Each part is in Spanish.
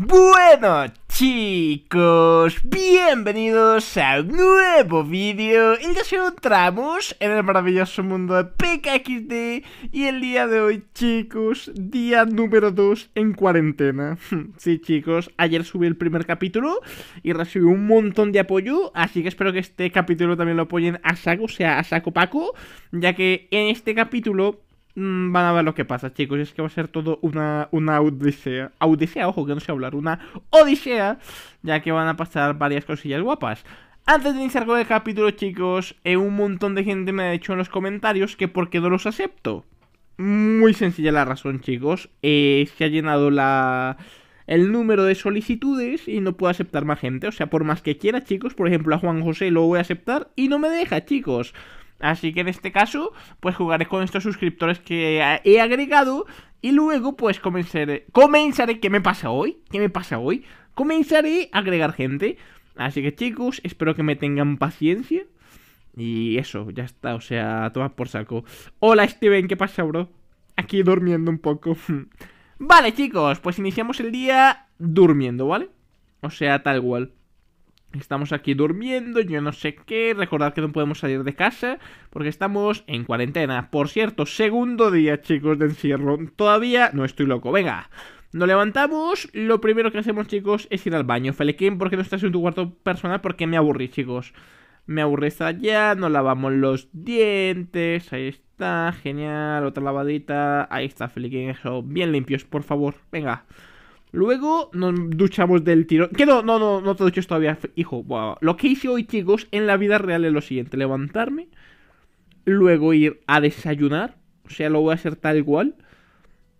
Bueno chicos, bienvenidos a un nuevo vídeo y ya se encontramos en el maravilloso mundo de PKXD y el día de hoy chicos, día número 2 en cuarentena Sí chicos, ayer subí el primer capítulo y recibí un montón de apoyo, así que espero que este capítulo también lo apoyen a saco, o sea a saco Paco Ya que en este capítulo Mm, van a ver lo que pasa, chicos. Es que va a ser todo una, una odisea. Odisea, ojo, que no sé hablar. Una odisea, ya que van a pasar varias cosillas guapas. Antes de iniciar con el capítulo, chicos, eh, un montón de gente me ha dicho en los comentarios que por qué no los acepto. Muy sencilla la razón, chicos. Eh, se ha llenado la el número de solicitudes y no puedo aceptar más gente. O sea, por más que quiera, chicos, por ejemplo, a Juan José lo voy a aceptar y no me deja, chicos. Así que en este caso, pues jugaré con estos suscriptores que he agregado y luego pues comenzaré, comenzaré, ¿qué me pasa hoy? ¿Qué me pasa hoy? Comenzaré a agregar gente. Así que chicos, espero que me tengan paciencia. Y eso, ya está, o sea, toma por saco. Hola Steven, ¿qué pasa, bro? Aquí durmiendo un poco. vale chicos, pues iniciamos el día durmiendo, ¿vale? O sea, tal cual. Estamos aquí durmiendo, yo no sé qué. Recordad que no podemos salir de casa porque estamos en cuarentena. Por cierto, segundo día, chicos, de encierro. Todavía no estoy loco. Venga, nos levantamos. Lo primero que hacemos, chicos, es ir al baño. Felequín, ¿por qué no estás en tu cuarto personal? Porque me aburrí, chicos. Me aburrí hasta allá. Nos lavamos los dientes. Ahí está, genial. Otra lavadita. Ahí está, Feliquín, Eso, bien limpios, por favor. Venga. Luego nos duchamos del tirón. Que no, no, no, no te duches todavía, hijo. Lo que hice hoy, chicos, en la vida real es lo siguiente: levantarme, luego ir a desayunar. O sea, lo voy a hacer tal cual.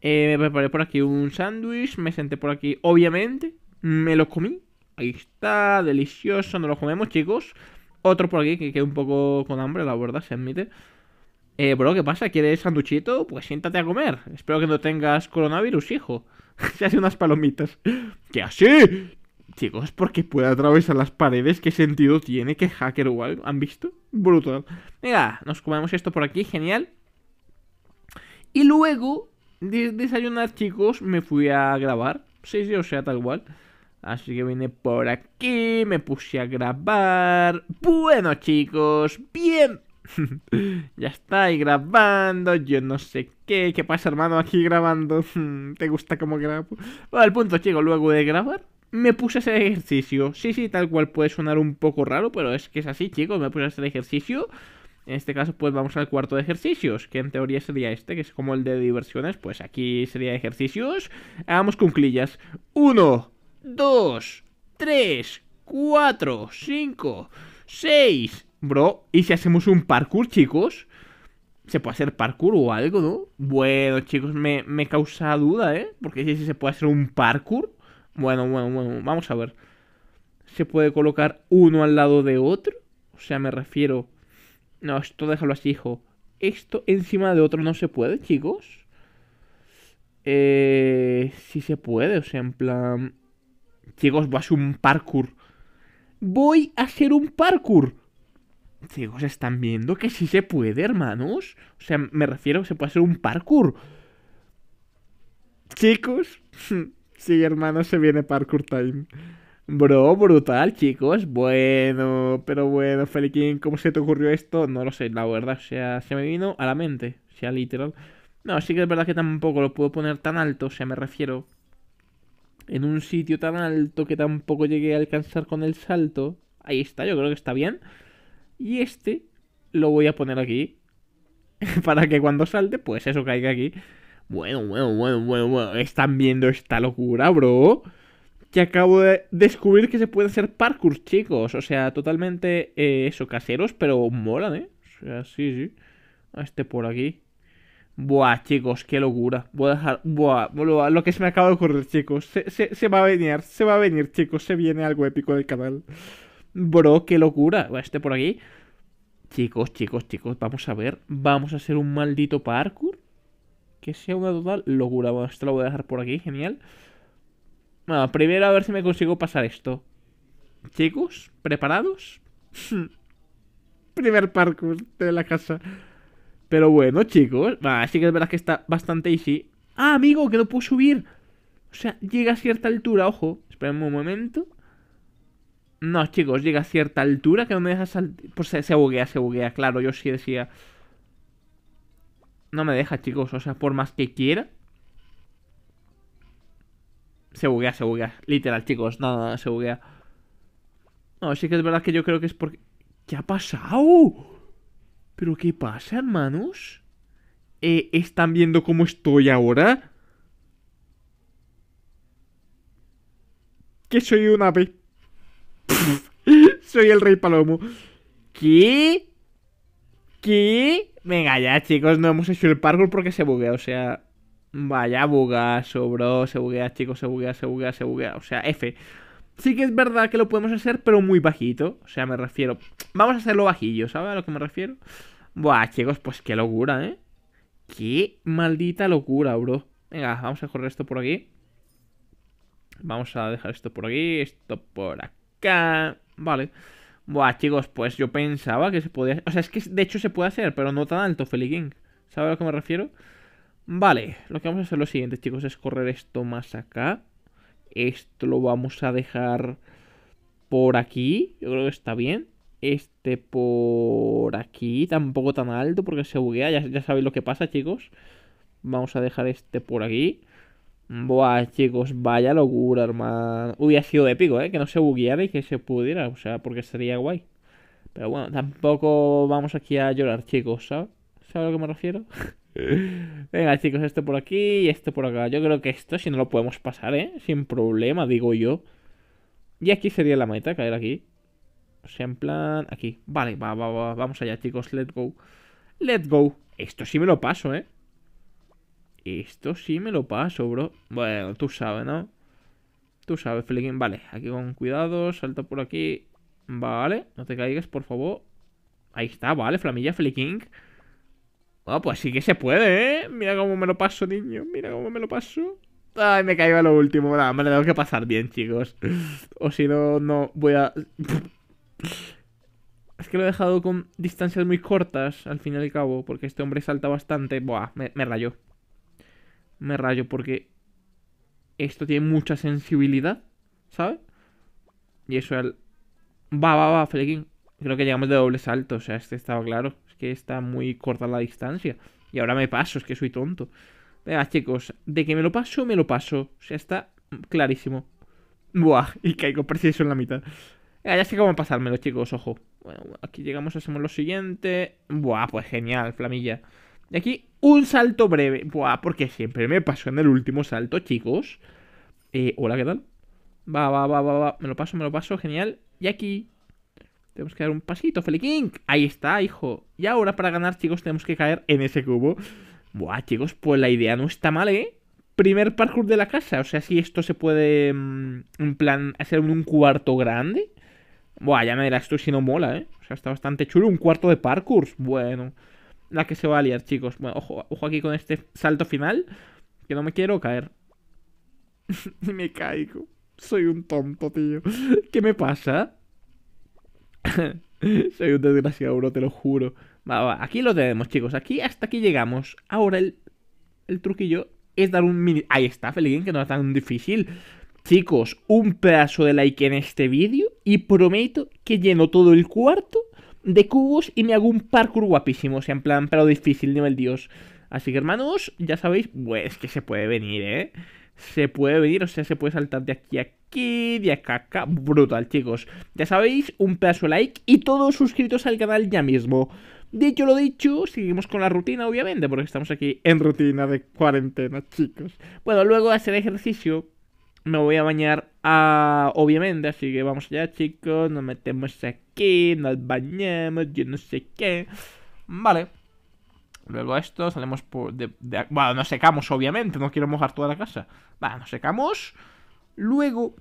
Eh, me preparé por aquí un sándwich, me senté por aquí, obviamente. Me lo comí. Ahí está, delicioso. no lo comemos, chicos. Otro por aquí que quedé un poco con hambre, la verdad, se admite. Eh, bro, ¿qué pasa? ¿Quieres sanduchito? Pues siéntate a comer. Espero que no tengas coronavirus, hijo. se hace unas palomitas. ¿Qué así? Chicos, porque puede atravesar las paredes. ¿Qué sentido tiene que hacker algo ¿Han visto? Brutal. Mira, nos comemos esto por aquí, genial. Y luego, desayunar, chicos, me fui a grabar. Sí, sí, o sea, tal cual. Así que vine por aquí, me puse a grabar. Bueno, chicos, bien ya está ahí grabando, yo no sé qué, qué pasa hermano aquí grabando, ¿te gusta cómo grabo? Al el punto chico, luego de grabar me puse a hacer ejercicio, sí, sí, tal cual puede sonar un poco raro, pero es que es así chico. me puse a hacer ejercicio, en este caso pues vamos al cuarto de ejercicios, que en teoría sería este, que es como el de diversiones, pues aquí sería ejercicios, hagamos clillas uno, dos, tres, cuatro, cinco, seis... Bro, ¿y si hacemos un parkour, chicos? ¿Se puede hacer parkour o algo, no? Bueno, chicos, me, causa duda, ¿eh? Porque si se puede hacer un parkour. Bueno, bueno, bueno, vamos a ver. ¿Se puede colocar uno al lado de otro? O sea, me refiero... No, esto déjalo así, hijo. Esto encima de otro no se puede, chicos. Eh, sí se puede, o sea, en plan... Chicos, voy a hacer un parkour. Voy a hacer un parkour. Chicos, están viendo que sí se puede, hermanos? O sea, me refiero, se puede hacer un parkour. Chicos, sí, hermanos, se viene parkour time. Bro, brutal, chicos. Bueno, pero bueno, Feliquín, ¿cómo se te ocurrió esto? No lo sé, la verdad, o sea, se me vino a la mente, o sea, literal. No, sí que es verdad que tampoco lo puedo poner tan alto, o sea, me refiero en un sitio tan alto que tampoco llegué a alcanzar con el salto. Ahí está, yo creo que está bien. Y este lo voy a poner aquí. Para que cuando salte, pues eso caiga aquí. Bueno, bueno, bueno, bueno, bueno. Están viendo esta locura, bro. Que acabo de descubrir que se puede hacer parkour, chicos. O sea, totalmente eh, eso, caseros, pero molan, ¿eh? O sea, sí, sí. Este por aquí. Buah, chicos, qué locura. Voy a dejar. Buah, lo, que se me acaba de ocurrir, chicos. Se, se va a venir, se va a venir, chicos. Se viene algo épico del canal. Bro, qué locura. Este por aquí. Chicos, chicos, chicos, vamos a ver. Vamos a hacer un maldito parkour. Que sea una total locura. Bueno, esto lo voy a dejar por aquí, genial. Bueno, ah, primero a ver si me consigo pasar esto. Chicos, ¿preparados? Primer parkour de la casa. Pero bueno, chicos. Así sí que es verdad que está bastante easy. ¡Ah, amigo! Que no puedo subir. O sea, llega a cierta altura, ojo. Esperen un momento. No, chicos, llega a cierta altura que no me deja saltar. Pues se, se, buguea, se buguea, claro, yo sí decía. No me deja, chicos, o sea, por más que quiera. Se buguea, se buguea. Literal, chicos, no, no, se buguea. No, sí que es verdad que yo creo que es porque. ¿Qué ha pasado? ¿Pero qué pasa, hermanos? Eh, ¿Están viendo cómo estoy ahora? Que soy una Soy el rey palomo. ¿Qué? ¿Qué? Venga ya, chicos, no hemos hecho el parkour porque se buguea, o sea... Vaya bugazo, bro. Se buguea, chicos, se buguea, se buguea, se buguea. O sea, F. Sí que es verdad que lo podemos hacer, pero muy bajito. O sea, me refiero... Vamos a hacerlo bajillo, ¿sabes a lo que me refiero? Buah, chicos, pues qué locura, ¿eh? Qué maldita locura, bro. Venga, vamos a correr esto por aquí. Vamos a dejar esto por aquí, esto por aquí. Vale. Buah, chicos, pues yo pensaba que se podía... O sea, es que de hecho se puede hacer, pero no tan alto, Feliking. ¿Sabes a lo que me refiero? Vale, lo que vamos a hacer lo siguiente, chicos, es correr esto más acá. Esto lo vamos a dejar por aquí. Yo creo que está bien. Este por aquí, tampoco tan alto porque se buguea. Ya, ya sabéis lo que pasa, chicos. Vamos a dejar este por aquí. Buah, chicos, vaya locura, hermano. Hubiera sido épico, ¿eh? Que no se bugueara y que se pudiera, o sea, porque sería guay. Pero bueno, tampoco vamos aquí a llorar, chicos, ¿sabes? ¿Sabes a lo que me refiero? Venga, chicos, esto por aquí y esto por acá. Yo creo que esto, si no lo podemos pasar, ¿eh? Sin problema, digo yo. Y aquí sería la meta, caer aquí. O sea, en plan... Aquí. Vale, va, va, va. Vamos allá, chicos. Let's go. Let's go. Esto sí me lo paso, ¿eh? Esto sí me lo paso, bro. Bueno, tú sabes, ¿no? Tú sabes, Flicking. Vale, aquí con cuidado, salta por aquí. Vale, no te caigas, por favor. Ahí está, vale, Flamilla Flicking. Ah, pues sí que se puede, ¿eh? Mira cómo me lo paso, niño. Mira cómo me lo paso. Ay, me caigo a lo último. Nada, me lo tengo que pasar bien, chicos. O si no, no voy a... Es que lo he dejado con distancias muy cortas, al fin y al cabo, porque este hombre salta bastante. Buah, me rayó me rayo porque esto tiene mucha sensibilidad, ¿sabes? Y eso el... Va, va, va, Flekin. Creo que llegamos de doble salto, o sea, este estaba claro. Es que está muy corta la distancia. Y ahora me paso, es que soy tonto. Venga, chicos, de que me lo paso, me lo paso. O sea, está clarísimo. Buah, y caigo preciso en la mitad. Venga, ya sé cómo pasármelo, chicos, ojo. Bueno, aquí llegamos, hacemos lo siguiente. Buah, pues genial, flamilla. Y aquí un salto breve. Buah, porque siempre me pasó en el último salto, chicos. Eh, hola, ¿qué tal? Va, va, va, va, va. Me lo paso, me lo paso. Genial. Y aquí tenemos que dar un pasito, Feliking. Ahí está, hijo. Y ahora para ganar, chicos, tenemos que caer en ese cubo. Buah, chicos, pues la idea no está mal, ¿eh? Primer parkour de la casa. O sea, si esto se puede, mm, en plan, hacer un cuarto grande. Buah, ya me dirás tú si no mola, ¿eh? O sea, está bastante chulo. Un cuarto de parkour. Bueno la que se va a liar, chicos. Bueno, ojo, aquí con este salto final, que no me quiero caer. me caigo. Soy un tonto, tío. ¿Qué me pasa? Soy un desgraciado, bro, te lo juro. Va, va, aquí lo tenemos, chicos. Aquí hasta aquí llegamos. Ahora el, el truquillo es dar un mini... Ahí está, feliz que no es tan difícil. Chicos, un pedazo de like en este vídeo y prometo que lleno todo el cuarto de cubos y me hago un parkour guapísimo. O sea, en plan, pero difícil, nivel dios. Así que, hermanos, ya sabéis, pues que se puede venir, ¿eh? Se puede venir, o sea, se puede saltar de aquí a aquí, de acá a acá. Brutal, chicos. Ya sabéis, un pedazo de like y todos suscritos al canal ya mismo. Dicho lo dicho, seguimos con la rutina, obviamente, porque estamos aquí en rutina de cuarentena, chicos. Bueno, luego hacer ejercicio, me voy a bañar a... obviamente, así que vamos allá chicos, nos metemos aquí, nos bañamos, yo no sé qué. Vale. Luego esto, salimos por... De, bueno, nos secamos obviamente, no quiero mojar toda la casa. Vale, nos secamos. Luego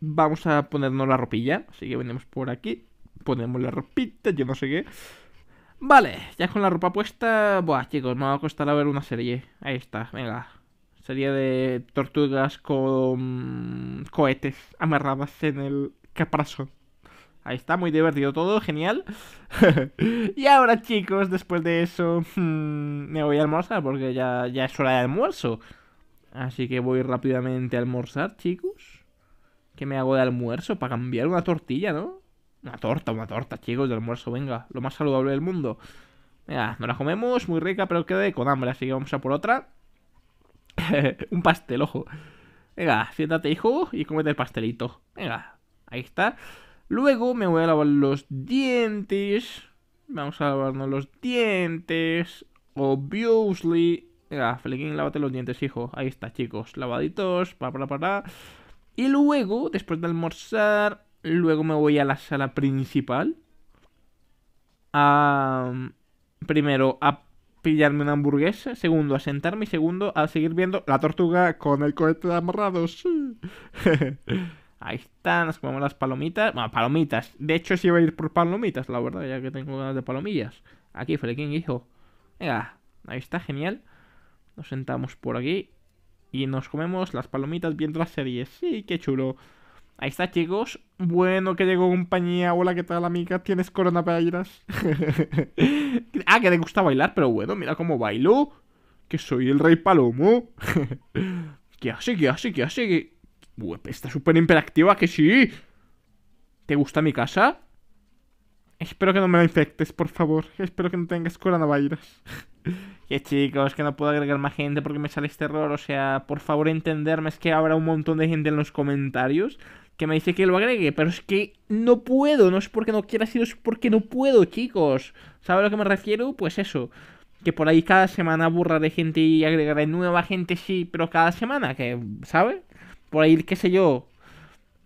vamos a ponernos la ropilla, así que venimos por aquí, ponemos la ropita, yo no sé qué. Vale, ya con la ropa puesta, buah chicos, me va a costar a ver una serie. Ahí está, venga. Sería de tortugas con cohetes amarradas en el caparazón. Ahí está, muy divertido todo, genial. y ahora chicos, después de eso hmm, me voy a almorzar porque ya, ya es hora de almuerzo. Así que voy rápidamente a almorzar, chicos. ¿Qué me hago de almuerzo? Para cambiar una tortilla, ¿no? Una torta, una torta, chicos, de almuerzo, venga. Lo más saludable del mundo. Venga, no la comemos, muy rica, pero de con hambre, así que vamos a por otra. un pastel, ojo. Venga, siéntate, hijo, y comete el pastelito. Venga, ahí está. Luego me voy a lavar los dientes. Vamos a lavarnos los dientes. Obviously. Venga, Flequín, lávate los dientes, hijo. Ahí está, chicos. Lavaditos, Y luego, después de almorzar, luego me voy a la sala principal. primero a pillarme una hamburguesa, segundo, a sentarme y segundo, a seguir viendo la tortuga con el cohete amarrado. Sí. Ahí está, nos comemos las palomitas. Bueno, palomitas. De hecho, si iba a ir por palomitas, la verdad, ya que tengo ganas de palomillas. Aquí, Freaking, hijo. Venga, ahí está, genial. Nos sentamos por aquí y nos comemos las palomitas viendo las series. Sí, qué chulo. Ahí está, chicos. Bueno, que llegó compañía. Hola, ¿qué tal, amiga? ¿Tienes corona coronavirus? ah, que te gusta bailar, pero bueno, mira cómo bailo. Que soy el rey palomo. ¿Qué hace? ¿Qué hace? ¿Qué hace? ¿Qué... Pues está súper imperactiva, que sí. ¿Te gusta mi casa? Espero que no me la infectes, por favor. Espero que no tengas coronavirus. Que chicos, que no puedo agregar más gente porque me sale este error. O sea, por favor entenderme, es que habrá un montón de gente en los comentarios que me dice que lo agregue, pero es que no puedo, no es porque no quiera, sino es porque no puedo, chicos. ¿Sabe a lo que me refiero? Pues eso. Que por ahí cada semana borraré gente y agregaré nueva gente, sí, pero cada semana, que, ¿sabes? Por ahí, qué sé yo,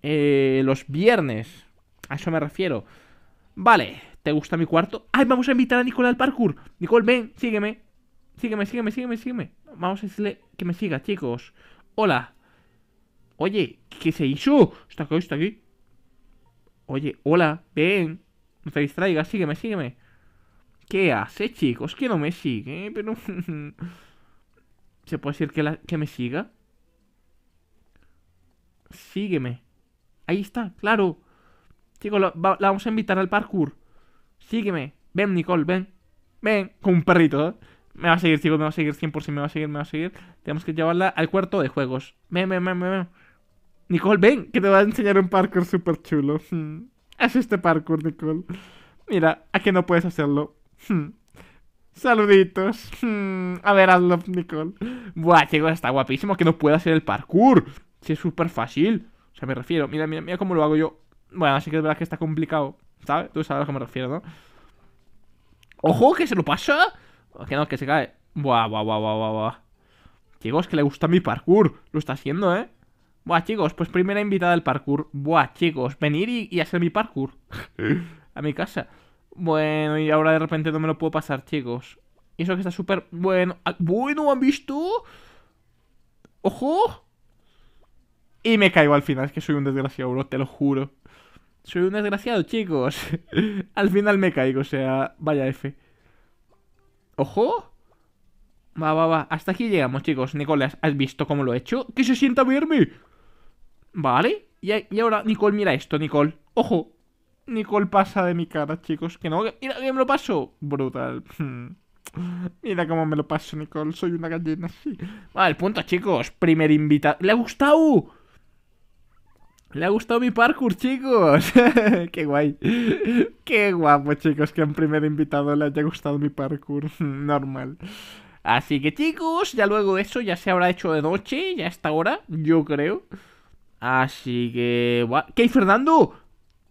eh, los viernes. A eso me refiero. Vale. ¿Te gusta mi cuarto? ¡Ay, vamos a invitar a Nicole al parkour! Nicole, ven, sígueme. Sígueme, sígueme, sígueme, sígueme. Vamos a decirle que me siga, chicos. Hola. Oye, ¿qué se hizo? Está aquí, está aquí. Oye, hola, ven. No te distraigas, sígueme, sígueme. ¿Qué hace, chicos? Que no me sigue, pero... ¿Se puede decir que, me siga? Sígueme. Ahí está, claro. Chicos, la vamos a invitar al parkour sígueme, ven Nicole, ven, ven, con un perrito, ¿eh? me va a seguir, chicos, me va a seguir, 100% me va a seguir, me va a seguir, tenemos que llevarla al cuarto de juegos, ven, ven, ven, ven, Nicole, ven, que te va a enseñar un parkour súper chulo, haz este parkour, Nicole, mira, a qué no puedes hacerlo, Saluditos. A ver, hazlo, Nicole. Buah, chicos, está guapísimo que no pueda hacer el parkour. Si es súper fácil. O sea, me refiero. Mira, mira, mira cómo lo hago yo. Bueno, así que es verdad que está complicado. ¿Sabes? Tú sabes a lo que me refiero, ¿no? ¡Ojo! ¿Que se lo pasa? Que no, que se cae. Buah, buah, buah, buah, buah. Chicos, que le gusta mi parkour. Lo está haciendo, ¿eh? Buah, chicos, pues primera invitada del parkour. Buah, chicos, venir y, hacer mi parkour. a mi casa. Bueno, y ahora de repente no me lo puedo pasar, chicos. eso que está súper bueno. Ah, bueno, ¿han visto? ¡Ojo! Y me caigo al final, es que soy un desgraciado, bro, te lo juro. Soy un desgraciado, chicos. Al final me caigo, o sea, vaya F. ¡Ojo! Va, va, va. Hasta aquí llegamos, chicos. Nicolás, ¿has visto cómo lo he hecho? ¡Que se sienta a verme! Vale. Y, ahora, Nicole, mira esto, Nicole. ¡Ojo! Nicole pasa de mi cara, chicos. Que no, mira que me lo paso. Brutal. mira cómo me lo paso, Nicole. Soy una gallina, sí. Vale, punto, chicos. Primer invitado. ¡Le ha gustado! Le ha gustado mi parkour, chicos. Qué guay. Qué guapo, chicos, que un primer invitado le haya gustado mi parkour. Normal. Así que, chicos, ya luego eso ya se habrá hecho de noche, ya esta hora, yo creo. Así que... ¿Qué hay, Fernando?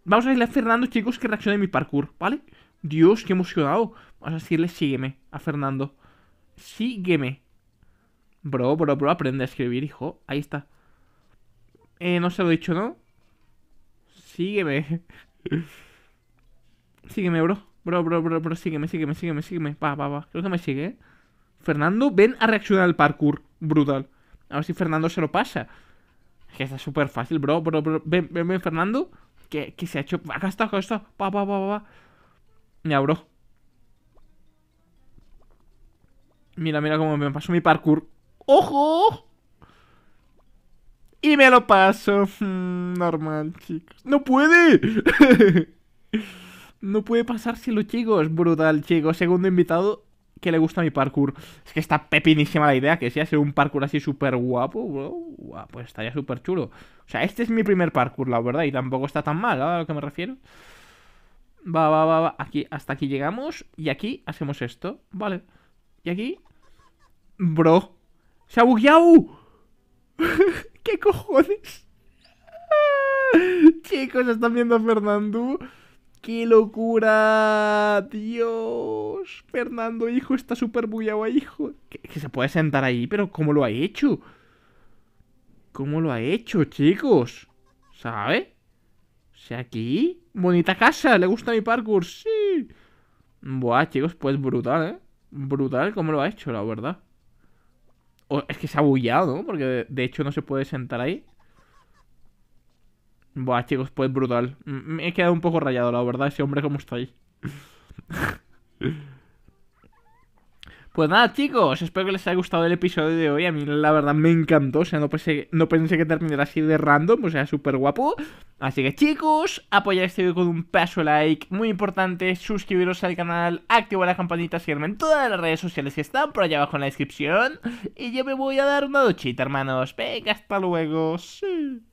Vamos a decirle a Fernando, chicos, que reaccione mi parkour, ¿vale? Dios, qué emocionado. Vamos a decirle sígueme a Fernando. Sígueme. Bro, bro, bro, aprende a escribir, hijo. Ahí está. Eh, no se lo he dicho, ¿no? Sígueme. sígueme, bro. Bro, bro, bro, bro, sígueme, sígueme, sígueme, sígueme. Va, va, va. Creo que me sigue, ¿eh? Fernando, ven a reaccionar al parkour. Brutal. A ver si Fernando se lo pasa. Es que está súper fácil, bro, bro, bro. Ven, ven, ven, Fernando. Que, que se ha hecho. Acá está, acá está. Va, va, va, va. Mira, bro. Mira, mira cómo me pasó mi parkour. ¡Ojo! Y me lo paso. Mm, normal, chicos. ¡No puede! no puede pasar si pasárselo, chicos. Brutal, chicos. Segundo invitado que le gusta mi parkour. Es que está pepinísima la idea que sea hacer un parkour así súper guapo, bro. Pues estaría súper chulo. O sea, este es mi primer parkour, la verdad. Y tampoco está tan mal, ¿a lo que me refiero? Va, va, va, va. Aquí, hasta aquí llegamos. Y aquí hacemos esto. Vale. Y aquí... Bro. ¡Se ha bugueado! ¿Qué cojones? Chicos, están viendo a Fernando ¡Qué locura! ¡Dios! Fernando, hijo, está súper bullado, hijo. Que, se puede sentar ahí, pero ¿cómo lo ha hecho? ¿Cómo lo ha hecho, chicos? ¿Sabe? ¿Se aquí... Bonita casa, le gusta mi parkour, sí. Buah, chicos, pues brutal, ¿eh? Brutal cómo lo ha hecho, la verdad es que se ha bullado, ¿no? Porque de hecho no se puede sentar ahí. Buah, chicos, pues brutal. Mm, me he quedado un poco rayado, la verdad, ese hombre como está ahí. Pues nada, chicos, espero que les haya gustado el episodio de hoy. A mí, la verdad, me encantó. O sea, no pensé, no pensé que terminara así de random. O sea, súper guapo. Así que, chicos, apoyad este video con un paso like. Muy importante, suscribiros al canal, Activa la campanita, seguirme en todas las redes sociales que están por allá abajo en la descripción. Y yo me voy a dar una duchita, hermanos. Venga, hasta luego. Sí.